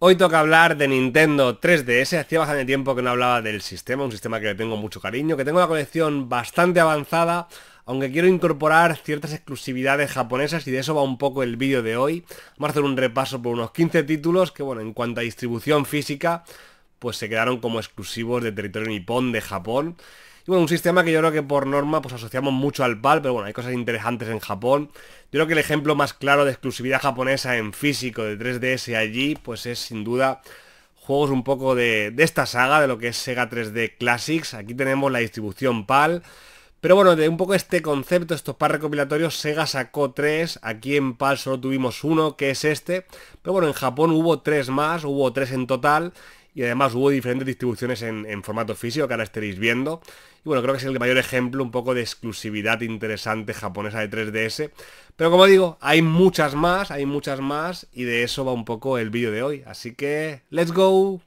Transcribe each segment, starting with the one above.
Hoy toca hablar de Nintendo 3DS, hacía bastante tiempo que no hablaba del sistema, un sistema que le tengo mucho cariño, que tengo una colección bastante avanzada, aunque quiero incorporar ciertas exclusividades japonesas y de eso va un poco el vídeo de hoy. Vamos a hacer un repaso por unos 15 títulos que, bueno, en cuanto a distribución física, pues se quedaron como exclusivos de territorio nipón de Japón bueno, un sistema que yo creo que por norma pues asociamos mucho al PAL, pero bueno, hay cosas interesantes en Japón. Yo creo que el ejemplo más claro de exclusividad japonesa en físico de 3DS allí, pues es sin duda juegos un poco de, esta saga, de lo que es Sega 3D Classics. Aquí tenemos la distribución PAL. Pero bueno, de un poco este concepto, estos par recopilatorios, Sega sacó tres, aquí en PAL solo tuvimos uno, que es este, pero bueno, en Japón hubo tres más, hubo tres en total, y además hubo diferentes distribuciones en, en formato físico, que ahora estaréis viendo, bueno, creo que es el mayor ejemplo un poco de exclusividad interesante japonesa de 3DS. Pero como digo, hay muchas más, hay muchas más y de eso va un poco el vídeo de hoy. Así que, let's go.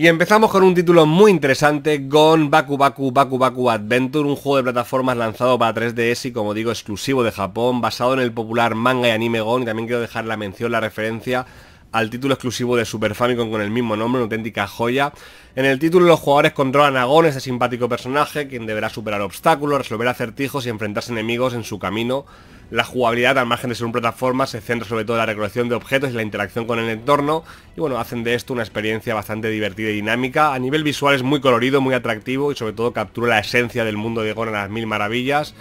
Y empezamos con un título muy interesante, Gon Baku Baku Baku Baku Adventure, un juego de plataformas lanzado para 3DS y como digo exclusivo de Japón, basado en el popular manga y anime Gon, y también quiero dejar la mención, la referencia al título exclusivo de Super Famicom con el mismo nombre, una auténtica joya. En el título los jugadores controlan a Gon, ese simpático personaje, quien deberá superar obstáculos, resolver acertijos y enfrentarse a enemigos en su camino la jugabilidad, al margen de ser un plataforma, se centra sobre todo en la recolección de objetos y la interacción con el entorno, y bueno, hacen de esto una experiencia bastante divertida y dinámica. A nivel visual es muy colorido, muy atractivo y sobre todo captura la esencia del mundo de Gon a las mil maravillas.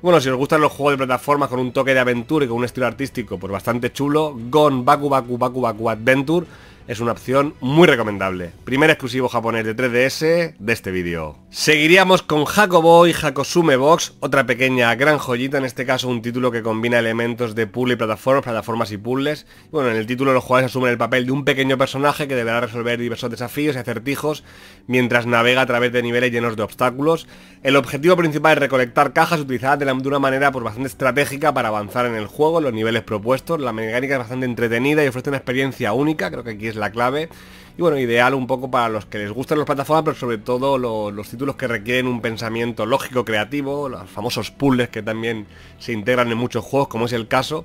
Bueno, si os gustan los juegos de plataformas con un toque de aventura y con un estilo artístico, pues bastante chulo, Gon Baku Baku Baku Baku Adventure es una opción muy recomendable. Primer exclusivo japonés de 3DS de este vídeo. Seguiríamos con Jacobo y Hakosume Box, otra pequeña gran joyita, en este caso un título que combina elementos de puzzle y plataformas, plataformas y puzzles. Bueno, en el título los jugadores asumen el papel de un pequeño personaje que deberá resolver diversos desafíos y acertijos mientras navega a través de niveles llenos de obstáculos. El objetivo principal es recolectar cajas utilizadas de, una manera pues, bastante estratégica para avanzar en el juego, los niveles propuestos. La mecánica es bastante entretenida y ofrece una experiencia única, creo que aquí la clave. Y bueno, ideal un poco para los que les gustan las plataformas, pero sobre todo los, títulos que requieren un pensamiento lógico, creativo, los famosos puzzles que también se integran en muchos juegos, como es el caso.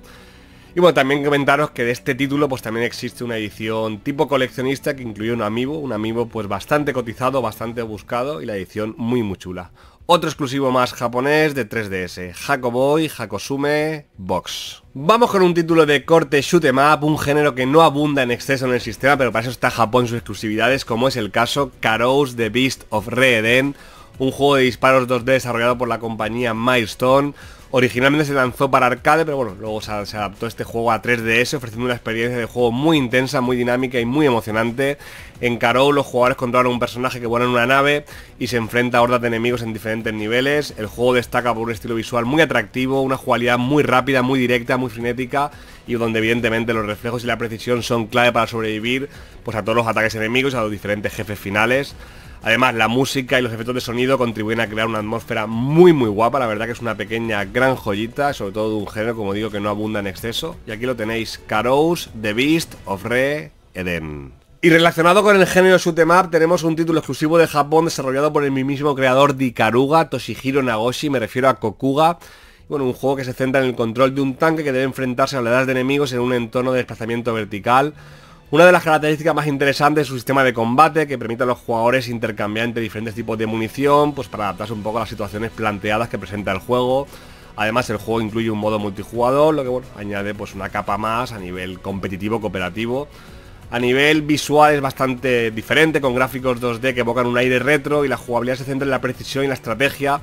Y bueno, también comentaros que de este título pues también existe una edición tipo coleccionista que incluye un amigo un amigo pues bastante cotizado, bastante buscado y la edición muy muy chula. Otro exclusivo más japonés de 3DS, Hakoboy, Hakosume, Box. Vamos con un título de corte shoot em up, un género que no abunda en exceso en el sistema, pero para eso está Japón sus exclusividades, como es el caso Karo's The Beast of Re-Eden, un juego de disparos 2D desarrollado por la compañía Milestone, Originalmente se lanzó para arcade, pero bueno, luego se, adaptó este juego a 3DS ofreciendo una experiencia de juego muy intensa, muy dinámica y muy emocionante. En Carol los jugadores controlan un personaje que vuela en una nave y se enfrenta a hordas de enemigos en diferentes niveles. El juego destaca por un estilo visual muy atractivo, una jugabilidad muy rápida, muy directa, muy frenética y donde evidentemente los reflejos y la precisión son clave para sobrevivir pues, a todos los ataques enemigos, a los diferentes jefes finales. Además, la música y los efectos de sonido contribuyen a crear una atmósfera muy muy guapa, la verdad que es una pequeña gran joyita, sobre todo de un género, como digo, que no abunda en exceso. Y aquí lo tenéis, Carous, The Beast of Re Eden. Y relacionado con el género shoot'em tenemos un título exclusivo de Japón desarrollado por el mismo creador de karuga Toshihiro Nagoshi, me refiero a Kokuga, bueno, un juego que se centra en el control de un tanque que debe enfrentarse a oleadas de enemigos en un entorno de desplazamiento vertical. Una de las características más interesantes es su sistema de combate que permite a los jugadores intercambiar entre diferentes tipos de munición pues para adaptarse un poco a las situaciones planteadas que presenta el juego. Además el juego incluye un modo multijugador, lo que añade pues una capa más a nivel competitivo, cooperativo. A nivel visual es bastante diferente, con gráficos 2D que evocan un aire retro y la jugabilidad se centra en la precisión y la estrategia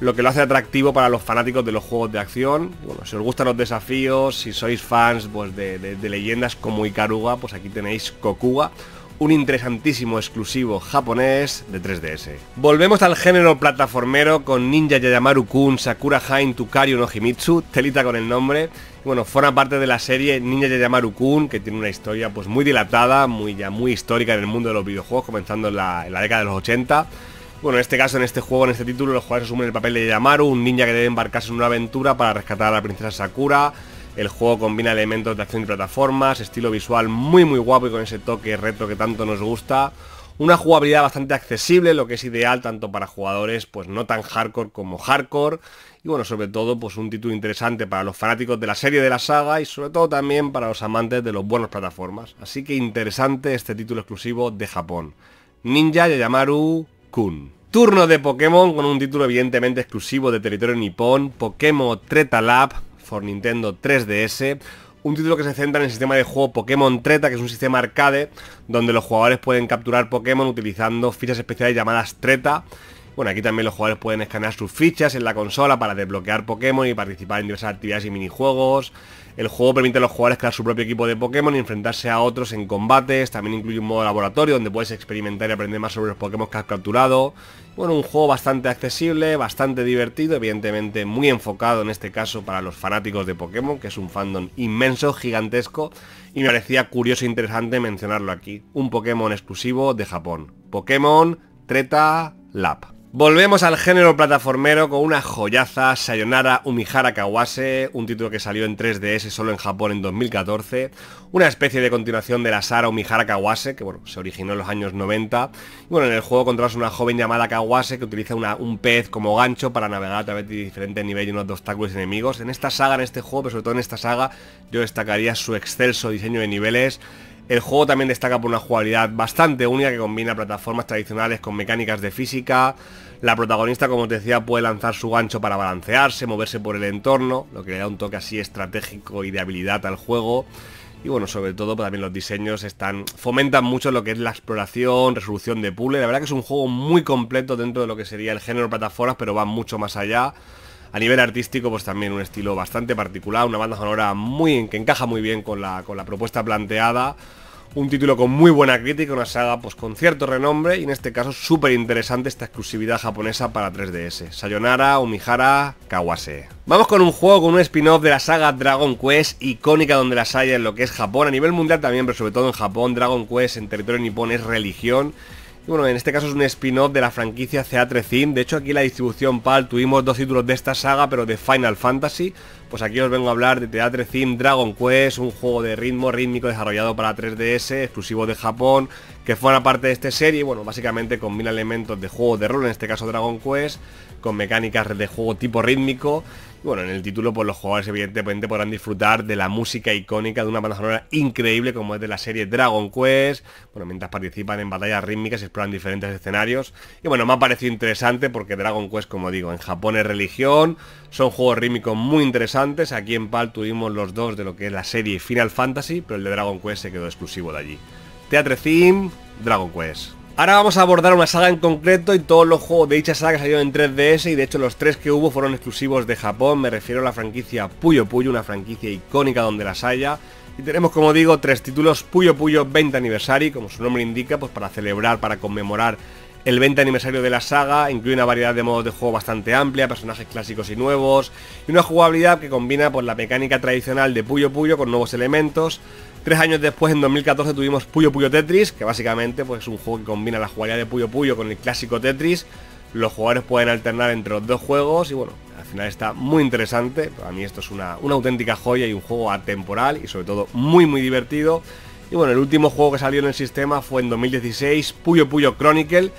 lo que lo hace atractivo para los fanáticos de los juegos de acción. Bueno, si os gustan los desafíos, si sois fans pues, de, leyendas como Ikaruga, pues aquí tenéis Kokuga, un interesantísimo exclusivo japonés de 3DS. Volvemos al género plataformero con Ninja Yayamaru Kun, Sakura Hain, Tukario no Himitsu, telita con el nombre. Bueno, forma parte de la serie Ninja Yayamaru Kun, que tiene una historia pues muy dilatada, muy ya muy histórica en el mundo de los videojuegos, comenzando en la década de los 80 bueno, en este caso, en este juego, en este título, los jugadores asumen el papel de Yamaru, un ninja que debe embarcarse en una aventura para rescatar a la princesa Sakura. El juego combina elementos de acción y plataformas, estilo visual muy muy guapo y con ese toque retro que tanto nos gusta. Una jugabilidad bastante accesible, lo que es ideal tanto para jugadores pues no tan hardcore como hardcore. Y bueno, sobre todo pues un título interesante para los fanáticos de la serie de la saga y sobre todo también para los amantes de los buenos plataformas. Así que interesante este título exclusivo de Japón. Ninja Yamaru... Turno de Pokémon con un título evidentemente exclusivo de territorio nipón, Pokémon Treta Lab for Nintendo 3DS, un título que se centra en el sistema de juego Pokémon Treta, que es un sistema arcade donde los jugadores pueden capturar Pokémon utilizando fichas especiales llamadas Treta. Bueno, aquí también los jugadores pueden escanear sus fichas en la consola para desbloquear Pokémon y participar en diversas actividades y minijuegos. El juego permite a los jugadores crear su propio equipo de Pokémon y enfrentarse a otros en combates. También incluye un modo laboratorio donde puedes experimentar y aprender más sobre los Pokémon que has capturado. Bueno, un juego bastante accesible, bastante divertido, evidentemente muy enfocado en este caso para los fanáticos de Pokémon, que es un fandom inmenso, gigantesco, y me parecía curioso e interesante mencionarlo aquí. Un Pokémon exclusivo de Japón. Pokémon Treta Lab. Volvemos al género plataformero con una joyaza, Sayonara Umihara Kawase, un título que salió en 3DS solo en Japón en 2014, una especie de continuación de la Sara Umihara Kawase, que bueno, se originó en los años 90. Y bueno, en el juego controlas una joven llamada Kawase que utiliza un pez como gancho para navegar a través de diferentes niveles y unos obstáculos enemigos. En esta saga, en este juego, pero sobre todo en esta saga, yo destacaría su excelso diseño de niveles, el juego también destaca por una jugabilidad bastante única que combina plataformas tradicionales con mecánicas de física, la protagonista, como te decía, puede lanzar su gancho para balancearse, moverse por el entorno, lo que le da un toque así estratégico y de habilidad al juego. Y bueno, sobre todo pues, también los diseños están fomentan mucho lo que es la exploración, resolución de puzzle. La verdad que es un juego muy completo dentro de lo que sería el género plataformas, pero va mucho más allá. A nivel artístico, pues también un estilo bastante particular, una banda sonora muy que encaja muy bien con la, con la propuesta planteada un título con muy buena crítica, una saga pues con cierto renombre y en este caso súper interesante esta exclusividad japonesa para 3DS. Sayonara, Umihara, Kawase. Vamos con un juego con un spin-off de la saga Dragon Quest, icónica donde las hay en lo que es Japón, a nivel mundial también, pero sobre todo en Japón, Dragon Quest en territorio nipón es religión. Y bueno, en este caso es un spin-off de la franquicia CA3 De hecho, aquí en la distribución PAL tuvimos dos títulos de esta saga, pero de Final Fantasy pues aquí os vengo a hablar de Teatre Theme Dragon Quest, un juego de ritmo rítmico desarrollado para 3DS, exclusivo de Japón, que una parte de esta serie, bueno, básicamente combina elementos de juego de rol, en este caso Dragon Quest, con mecánicas de juego tipo rítmico bueno, en el título pues, los jugadores evidentemente podrán disfrutar de la música icónica de una banda sonora increíble como es de la serie Dragon Quest, bueno, mientras participan en batallas rítmicas y exploran diferentes escenarios. Y bueno, me ha parecido interesante porque Dragon Quest, como digo, en Japón es religión, son juegos rítmicos muy interesantes, aquí en PAL tuvimos los dos de lo que es la serie Final Fantasy, pero el de Dragon Quest se quedó exclusivo de allí. Teatre Theme, Dragon Quest. Ahora vamos a abordar una saga en concreto y todos los juegos de dicha saga salieron en 3DS y de hecho los tres que hubo fueron exclusivos de Japón, me refiero a la franquicia Puyo Puyo, una franquicia icónica donde las haya. Y tenemos como digo tres títulos, Puyo Puyo 20 aniversario, como su nombre indica, pues para celebrar, para conmemorar el 20 aniversario de la saga, incluye una variedad de modos de juego bastante amplia, personajes clásicos y nuevos, y una jugabilidad que combina pues, la mecánica tradicional de Puyo Puyo con nuevos elementos, Tres años después, en 2014, tuvimos Puyo Puyo Tetris, que básicamente pues, es un juego que combina la jugabilidad de Puyo Puyo con el clásico Tetris. Los jugadores pueden alternar entre los dos juegos y bueno, al final está muy interesante. Para mí esto es una, una auténtica joya y un juego atemporal y sobre todo muy muy divertido. Y bueno, el último juego que salió en el sistema fue en 2016, Puyo Puyo Chronicle,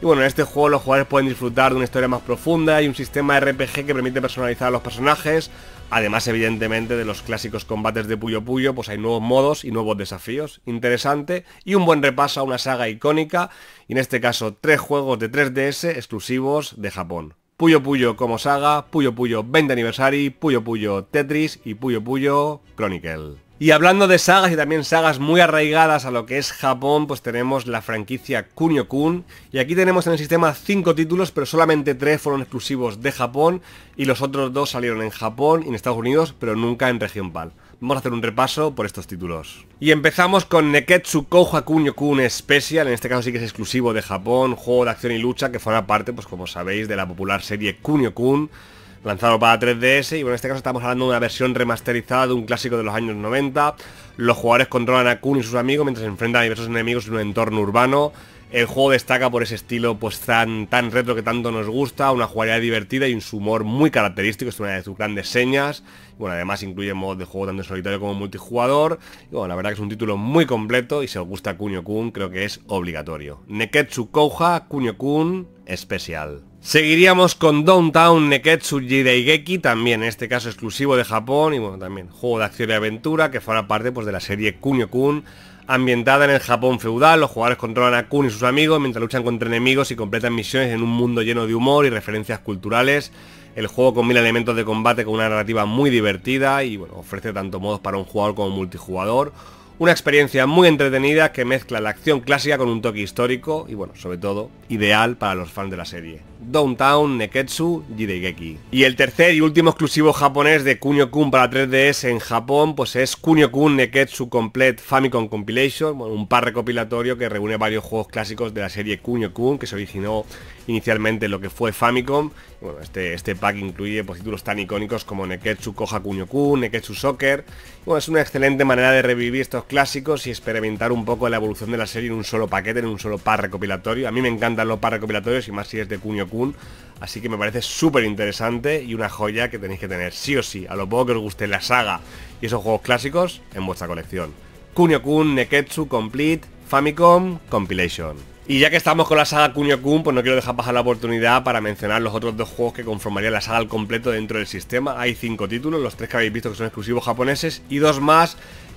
y bueno, en este juego los jugadores pueden disfrutar de una historia más profunda y un sistema RPG que permite personalizar a los personajes, Además, evidentemente, de los clásicos combates de Puyo Puyo, pues hay nuevos modos y nuevos desafíos. Interesante y un buen repaso a una saga icónica, y en este caso tres juegos de 3DS exclusivos de Japón. Puyo Puyo como saga, Puyo Puyo 20 Anniversary, Puyo Puyo Tetris y Puyo Puyo Chronicle. Y hablando de sagas y también sagas muy arraigadas a lo que es Japón, pues tenemos la franquicia Kunio Kun. Y aquí tenemos en el sistema 5 títulos, pero solamente 3 fueron exclusivos de Japón y los otros 2 salieron en Japón y en Estados Unidos, pero nunca en región PAL. Vamos a hacer un repaso por estos títulos. Y empezamos con Neketsu Kouha Kunio Kun Special, en este caso sí que es exclusivo de Japón, juego de acción y lucha que forma parte, pues como sabéis, de la popular serie Kunio Kun lanzado para 3DS y bueno, en este caso estamos hablando de una versión remasterizada de un clásico de los años 90. Los jugadores controlan a Kun y sus amigos mientras enfrentan a diversos enemigos en un entorno urbano. El juego destaca por ese estilo pues tan, tan retro que tanto nos gusta, una jugabilidad divertida y un humor muy característico, es una de sus grandes señas. Bueno, además incluye modos de juego tanto en solitario como multijugador. Y bueno, la verdad que es un título muy completo y si os gusta Kunio Kun creo que es obligatorio. Neketsu Kouha Kunio Kun especial. Seguiríamos con Downtown Neketsu Jideigeki, también en este caso exclusivo de Japón y bueno, también juego de acción y aventura que fuera parte pues, de la serie Kunio-kun, ambientada en el Japón feudal. Los jugadores controlan a Kun y sus amigos mientras luchan contra enemigos y completan misiones en un mundo lleno de humor y referencias culturales. El juego con mil elementos de combate con una narrativa muy divertida y bueno, ofrece tanto modos para un jugador como multijugador. Una experiencia muy entretenida que mezcla la acción clásica con un toque histórico y bueno, sobre todo, ideal para los fans de la serie. Downtown Neketsu Jidegeki. Y el tercer y último exclusivo japonés de Kunio-kun para 3DS en Japón, pues es Kunio-kun Neketsu Complete Famicom Compilation, un par recopilatorio que reúne varios juegos clásicos de la serie Kunio-kun, que se originó inicialmente lo que fue Famicom. bueno, este, este pack incluye pues, títulos tan icónicos como Neketsu Koja Kunio-kun, Neketsu Soccer. bueno, es una excelente manera de revivir estos clásicos y experimentar un poco la evolución de la serie en un solo paquete, en un solo par recopilatorio. A mí me encantan los par recopilatorios y más si es de Kunio-kun Así que me parece súper interesante y una joya que tenéis que tener sí o sí, a lo poco que os guste la saga y esos juegos clásicos en vuestra colección. Kunio Kun Neketsu Complete Famicom Compilation. Y ya que estamos con la saga Kunio Kun, pues no quiero dejar pasar la oportunidad para mencionar los otros dos juegos que conformarían la saga al completo dentro del sistema. Hay cinco títulos, los tres que habéis visto que son exclusivos japoneses y dos más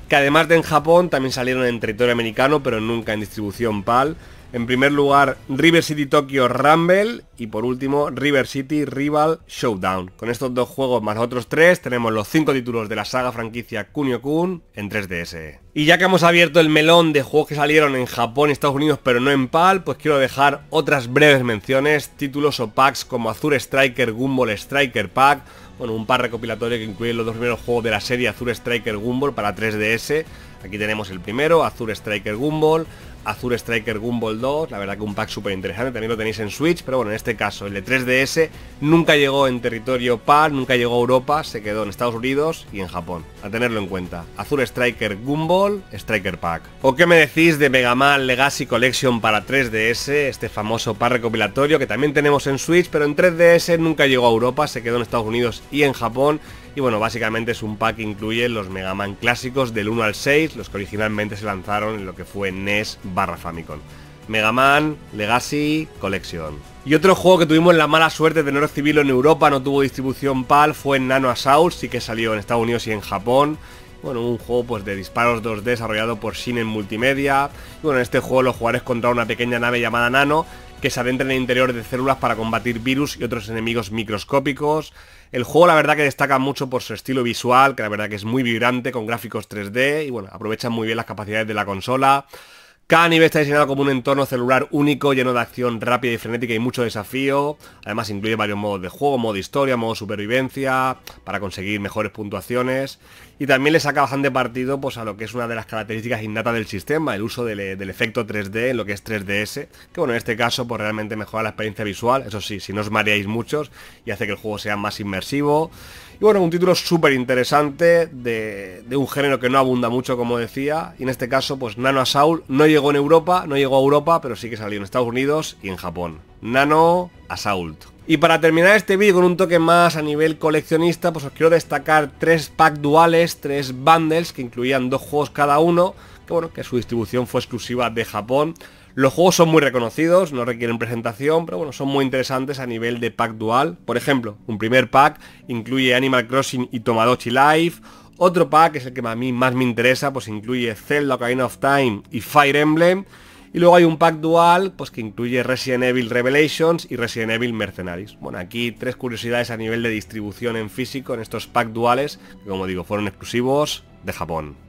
que además de en Japón también salieron en territorio americano pero nunca en distribución PAL. En primer lugar, River City Tokyo Rumble y por último, River City Rival Showdown. Con estos dos juegos más otros tres, tenemos los cinco títulos de la saga franquicia Kunio Kun en 3DS. Y ya que hemos abierto el melón de juegos que salieron en Japón y Estados Unidos pero no en PAL, pues quiero dejar otras breves menciones, títulos o packs como Azure Striker Gumball Striker Pack, bueno, un par recopilatorio que incluye los dos primeros juegos de la serie Azure Striker Gumball para 3DS. Aquí tenemos el primero, Azure Striker Gumball, Azure Striker Gumball 2, la verdad que un pack súper interesante, también lo tenéis en Switch, pero bueno, en este caso el de 3DS nunca llegó en territorio PAL, nunca llegó a Europa, se quedó en Estados Unidos y en Japón. A tenerlo en cuenta, Azure Striker Gumball, Striker Pack. ¿O qué me decís de Mega Man Legacy Collection para 3DS, este famoso par recopilatorio que también tenemos en Switch, pero en 3DS nunca llegó a Europa, se quedó en Estados Unidos y en Japón? Y bueno, básicamente es un pack que incluye los Mega Man clásicos del 1 al 6, los que originalmente se lanzaron en lo que fue NES barra Famicom. Mega Man Legacy Collection. Y otro juego que tuvimos la mala suerte de no recibirlo en Europa, no tuvo distribución PAL, fue Nano Assault, sí que salió en Estados Unidos y en Japón. Bueno, un juego pues, de disparos 2D desarrollado por en Multimedia. Y bueno, en este juego los jugadores contra una pequeña nave llamada Nano que se adentra en el interior de células para combatir virus y otros enemigos microscópicos. El juego la verdad que destaca mucho por su estilo visual, que la verdad que es muy vibrante, con gráficos 3D, y bueno, aprovechan muy bien las capacidades de la consola nivel está diseñado como un entorno celular único, lleno de acción rápida y frenética y mucho desafío. Además incluye varios modos de juego, modo historia, modo supervivencia, para conseguir mejores puntuaciones. Y también le saca bastante partido pues, a lo que es una de las características innatas del sistema, el uso del, eh, efecto 3D en lo que es 3DS, que bueno, en este caso pues realmente mejora la experiencia visual, eso sí, si no os mareáis muchos y hace que el juego sea más inmersivo. Y bueno, un título súper interesante de, un género que no abunda mucho, como decía. Y en este caso, pues Nano Assault no llegó en Europa, no llegó a Europa, pero sí que salió en Estados Unidos y en Japón. Nano Assault. Y para terminar este vídeo con un toque más a nivel coleccionista, pues os quiero destacar tres pack duales, tres bundles que incluían dos juegos cada uno, que bueno, que su distribución fue exclusiva de Japón. Los juegos son muy reconocidos, no requieren presentación, pero bueno, son muy interesantes a nivel de pack dual. Por ejemplo, un primer pack incluye Animal Crossing y Tomodachi Life. Otro pack, que es el que a mí más me interesa, pues incluye Zelda Ocarina of Time y Fire Emblem. Y luego hay un pack dual, pues que incluye Resident Evil Revelations y Resident Evil Mercenaries. Bueno, aquí tres curiosidades a nivel de distribución en físico en estos pack duales, que como digo, fueron exclusivos de Japón.